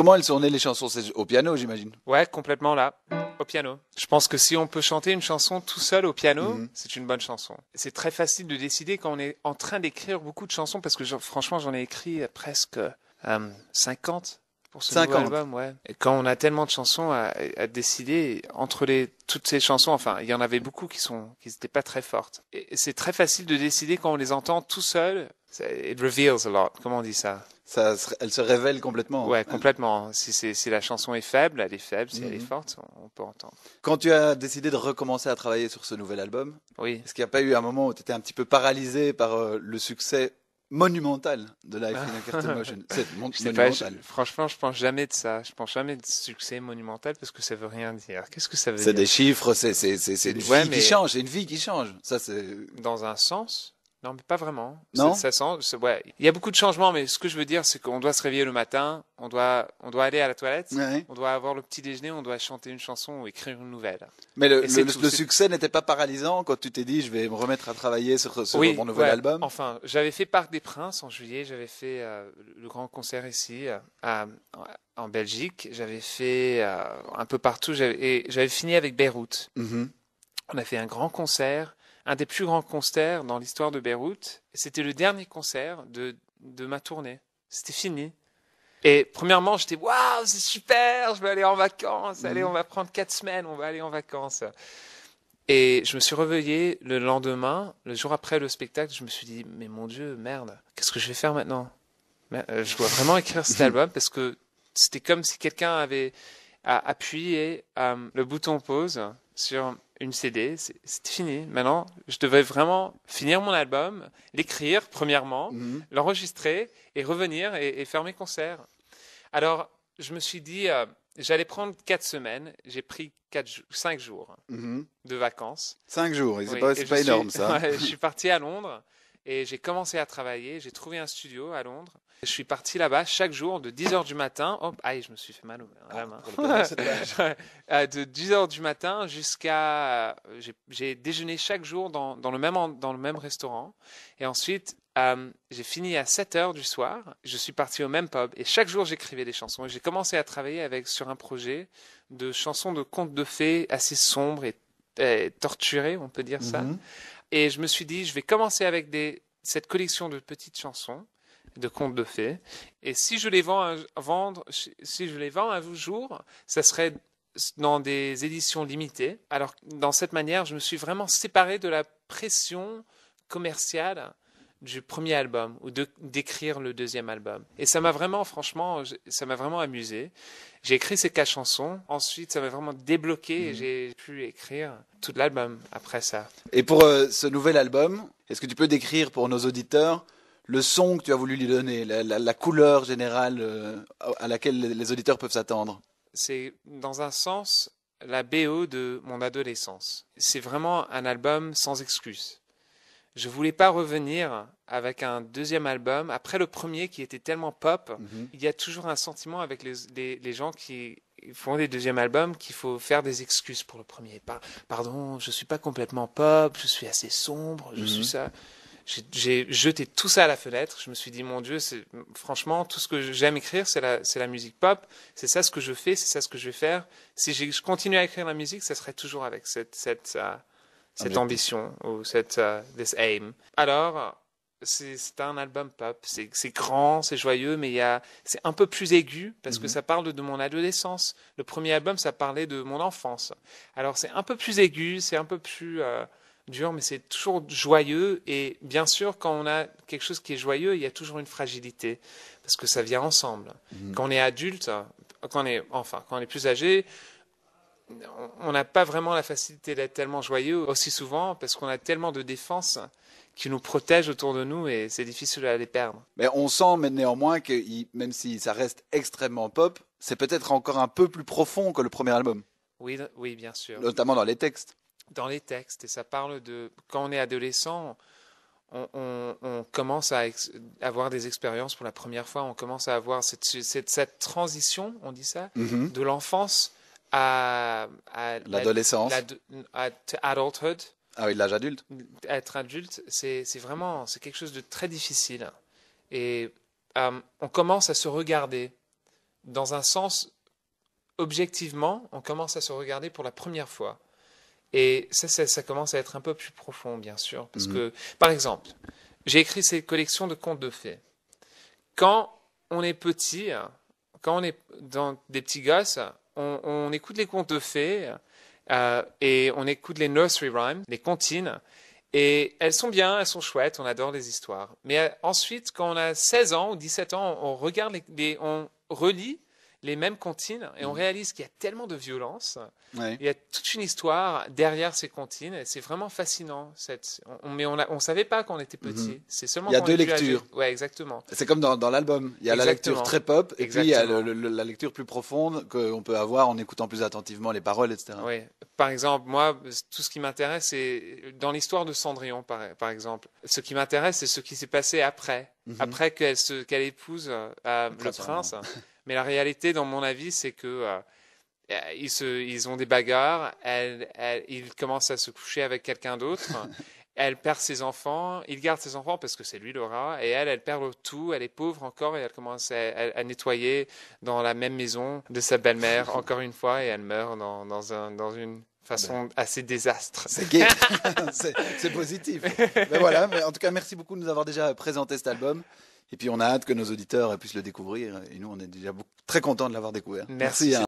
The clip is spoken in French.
Comment elles sont nées les chansons au piano, j'imagine Ouais, complètement là, au piano. Je pense que si on peut chanter une chanson tout seul au piano, mhm. c'est une bonne chanson. C'est très facile de décider quand on est en train d'écrire beaucoup de chansons, parce que franchement, j'en ai écrit euh, presque 50 euh, pour ce nouvel album, Et quand on a tellement de chansons à, décider entre toutes ces chansons, enfin, il y en avait beaucoup qui n'étaient pas très fortes. Et c'est très facile de décider quand on les entend tout seul. It reveals a lot. Comment on dit ça elle se révèle complètement. Ouais, complètement. Si, si, la chanson est faible, elle est faible. Si elle est mhm. forte, on, peut entendre. Quand tu as décidé de recommencer à travailler sur ce nouvel album, oui. est-ce qu'il n'y a pas eu un moment où tu étais un petit peu paralysé par euh, le succès monumental de Life in a Cartoon Motion. monumental. franchement, je pense jamais de ça. Je pense jamais de succès monumental parce que ça ne veut rien dire. Qu'est-ce que ça veut dire C'est des chiffres, c'est une vie qui change, c'est une vie qui change. Ça c'est dans un sens. Non, mais pas vraiment. Non. Ça, Il y a beaucoup de changements, mais ce que je veux dire, c'est qu'on doit se réveiller le matin, on doit, on doit aller à la toilette, on doit avoir le petit déjeuner, on doit chanter une chanson ou écrire une nouvelle. Mais le, succès n'était pas paralysant quand tu t'es dit, je vais me remettre à travailler sur, mon nouvel album. Enfin, j'avais fait Parc des Princes en juillet, j'avais fait euh, le grand concert ici euh, à, en Belgique, j'avais fait euh, un peu partout, j'avais fini avec Beyrouth. Mm-hmm. On a fait un grand concert un des plus grands concerts dans l'histoire de Beyrouth. C'était le dernier concert de, ma tournée. C'était fini. Et premièrement, j'étais waouh, c'est super, je vais aller en vacances. Allez, mhm. on va prendre quatre semaines, on va aller en vacances. Et je me suis réveillé le lendemain, le jour après le spectacle, je me suis dit mais mon dieu, merde, qu'est-ce que je vais faire maintenant euh, Je dois vraiment écrire cet album parce que c'était comme si quelqu'un avait appuyé euh, le bouton pause sur une CD, c'est fini. Maintenant, je devais vraiment finir mon album, l'écrire premièrement, mhm. l'enregistrer et revenir et, faire mes concerts. Alors, je me suis dit, euh, j'allais prendre quatre semaines. J'ai pris quatre, cinq jours mhm. de vacances. Cinq jours, c'est pas, énorme ça. je suis parti à Londres. Et j'ai commencé à travailler, j'ai trouvé un studio à Londres. Je suis parti là-bas chaque jour de 10h du matin. Hop, aïe, ah, je me suis fait mal au ah, main. Euh, de 10h du matin jusqu'à. Euh, j'ai déjeuné chaque jour dans, dans, le même, dans le même restaurant. Et ensuite, euh, j'ai fini à 7 h du soir. Je suis parti au même pub et chaque jour j'écrivais des chansons. J'ai commencé à travailler avec sur un projet de chansons de contes de fées assez sombres et, torturées, on peut dire ça, mhm. Et je me suis dit, je vais commencer avec cette collection de petites chansons, de contes de fées. Et si je les vends, à, vendre, si je les vends un jour, ça serait dans des éditions limitées. Alors, dans cette manière, je me suis vraiment séparé de la pression commerciale du premier album ou d'écrire le deuxième album. Et ça m'a vraiment, franchement, ça m'a vraiment amusé. J'ai écrit ces quatre chansons. Ensuite, ça m'a vraiment débloqué et mhm. j'ai pu écrire tout l'album après ça. Et pour euh, ce nouvel album, est-ce que tu peux décrire pour nos auditeurs le son que tu as voulu lui donner, la, couleur générale euh, à laquelle les, auditeurs peuvent s'attendre C'est dans un sens la BO de mon adolescence. C'est vraiment un album sans excuses je voulais pas revenir avec un deuxième album après le premier qui était tellement pop. Mhm. Il y a toujours un sentiment avec les, gens qui font des deuxièmes albums qu'il faut faire des excuses pour le premier. pardon, je suis pas complètement pop, je suis assez sombre, je suis mhm. ça. J'ai jeté tout ça à la fenêtre. Je me suis dit, mon Dieu, franchement, tout ce que j'aime écrire, c'est la, la musique pop. C'est ça ce que je fais, c'est ça ce que je vais faire. Si je continue à écrire la musique, ça serait toujours avec cette, cette, euh, cette ambition ou cette euh, this aim. Alors, c'est un album pop. C'est grand, c'est joyeux, mais c'est un peu plus aigu parce que mhm. ça parle de mon adolescence. Le premier album, ça parlait de mon enfance. Alors c'est un peu plus aigu, c'est un peu plus euh, dur, mais c'est toujours joyeux. Et bien sûr, quand on a quelque chose qui est joyeux, il y a toujours une fragilité parce que ça vient ensemble. Mhm. Quand on est adulte, quand on est enfin, quand on est plus âgé, on n'a pas vraiment la facilité d'être tellement joyeux aussi souvent parce qu'on a tellement de défenses qui nous protègent autour de nous et c'est difficile à les perdre. Mais on sent néanmoins que même si ça reste extrêmement pop, c'est peut-être encore un peu plus profond que le premier album. Oui, oui, bien sûr. Notamment dans les textes. Dans les textes et ça parle de quand on est adolescent. On, commence à avoir des expériences pour la première fois, on commence à avoir cette, transition, on dit ça, mm-hmm. de l'enfance à, l'adolescence, à, adulthood. Ah oui, l'âge adulte. Être adulte, c'est vraiment c'est quelque chose de très difficile. Et euh, on commence à se regarder dans un sens objectivement, on commence à se regarder pour la première fois. Et ça, ça, commence à être un peu plus profond, bien sûr, parce mhm. que, par exemple, j'ai écrit cette collection de contes de fées. Quand on est petit, quand on est dans des petits gosses, on, écoute les contes de fées euh, et on écoute les nursery rhymes, les comptines. Et elles sont bien, elles sont chouettes, on adore les histoires. Mais euh, ensuite, quand on a 16 ans ou 17 ans, on regarde on relit les mêmes comptines et on mm. réalise qu'il y a tellement de violence. Il y a toute une histoire derrière ces comptines et c'est vraiment fascinant. mais on ne savait pas quand on était petit. Mm-hmm. C'est seulement. Il y a deux lectures. exactement. C'est comme dans, l'album. Il y a la lecture très pop et puis il y a la lecture plus profonde qu'on peut avoir en écoutant plus attentivement les paroles, etc. Par exemple, moi, tout ce qui m'intéresse, c'est dans l'histoire de Cendrillon, par, par exemple. Ce qui m'intéresse, c'est ce qui s'est passé après. Mhm. après qu'elle épouse euh, le prince. Hein. Mais la réalité, dans mon avis, c'est que euh, eh, ils, se, ils, ont des bagarres, elle, il commence à se coucher avec quelqu'un d'autre. elle perd ses enfants, il garde ses enfants parce que c'est lui Laura. et elle, elle perd tout, elle est pauvre encore, et elle commence à, nettoyer dans la même maison de sa belle-mère, encore une fois, et elle meurt dans, dans, un, dans une façon ben. assez désastre. C'est gay, c'est positif. Mais ben voilà, mais en tout cas, merci beaucoup de nous avoir déjà présenté cet album. Et puis, on a hâte que nos auditeurs puissent le découvrir. Et nous, on est déjà beaucoup, très contents de l'avoir découvert. Merci. Hein.